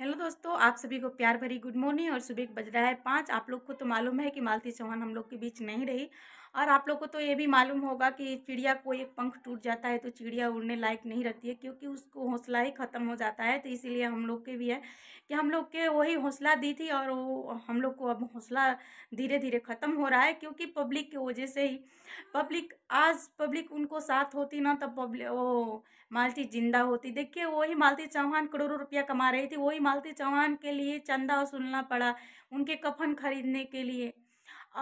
Hello दोस्तों आप सभी को प्यार भरी गुड मॉर्निंग और सुबह बज रहा है पाँच आप लोग को तो मालूम है कि मालती चौहान हम लोग के बीच नहीं रही और आप लोग को तो ये भी मालूम होगा कि चिड़िया को एक पंख टूट जाता है तो चिड़िया उड़ने लायक नहीं रहती है क्योंकि उसको हौसला ही ख़त्म हो जाता है तो इसीलिए हम लोग के भी है कि हम लोग के वही हौसला दी थी और वो हम लोग को अब हौसला धीरे धीरे ख़त्म हो रहा है क्योंकि पब्लिक की वजह से ही पब्लिक आज पब्लिक उनको साथ होती ना तब पब्लिक वो मालती जिंदा होती देखिए वही मालती चौहान करोड़ों रुपया कमा रही थी वही मालती चौहान के लिए चंदा सुनना पड़ा उनके कफन खरीदने के लिए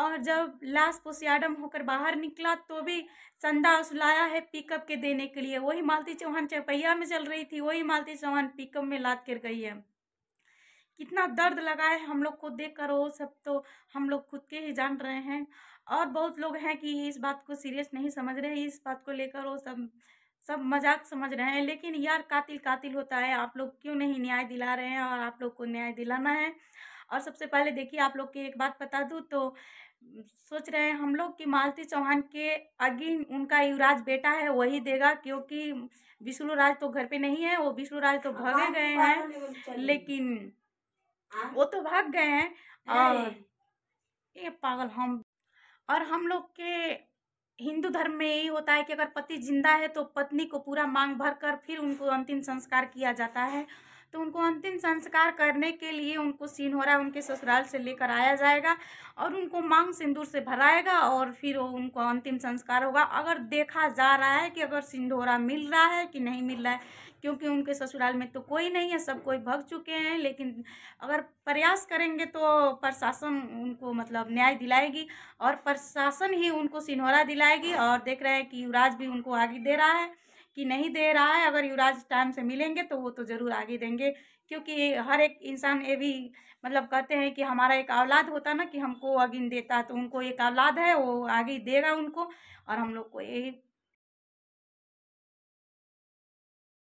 और जब लाश पोसियाडम होकर बाहर निकला तो भी संदा उसलाया है पिकअप के देने के लिए वही मालती चौहान चौपहिया में चल रही थी वही मालती चौहान पिकअप में लाद कर गई है कितना दर्द लगा है हम लोग को देख कर वो सब तो हम लोग खुद के ही जान रहे हैं और बहुत लोग हैं कि इस बात को सीरियस नहीं समझ रहे इस बात को लेकर वो सब सब मजाक समझ रहे हैं लेकिन यार कातिल कातिल होता है आप लोग क्यों नहीं न्याय दिला रहे हैं और आप लोग को न्याय दिलाना है और सबसे पहले देखिए आप लोग की एक बात बता दूँ तो सोच रहे हैं हम लोग कि मालती चौहान के आगे उनका युवराज बेटा है वही देगा क्योंकि विष्णु राज तो घर पे नहीं है वो विष्णु राज तो भागे हाँ, गए हैं तो लेकिन हाँ। वो तो भाग गए हैं और ये पागल हम और हम लोग के हिंदू धर्म में यही होता है कि अगर पति जिंदा है तो पत्नी को पूरा मांग भर कर फिर उनको अंतिम संस्कार किया जाता है तो उनको अंतिम संस्कार करने के लिए उनको सिनहोरा उनके ससुराल से लेकर आया जाएगा और उनको मांग सिंदूर से भराएगा और फिर उनको अंतिम संस्कार होगा अगर देखा जा रहा है कि अगर सिंदूरा मिल रहा है कि नहीं मिल रहा है क्योंकि उनके ससुराल में तो कोई नहीं है सब कोई भग चुके हैं लेकिन अगर प्रयास करेंगे तो प्रशासन उनको मतलब न्याय दिलाएगी और प्रशासन ही उनको सिनहोरा दिलाएगी और देख रहे हैं कि युवराज भी उनको आगे दे रहा है कि नहीं दे रहा है अगर युवराज टाइम से मिलेंगे तो वो तो ज़रूर आगे देंगे क्योंकि हर एक इंसान ये भी मतलब कहते हैं कि हमारा एक औलाद होता ना कि हमको अगिन देता तो उनको एक औलाद है वो आगे देगा उनको और हम लोग को यही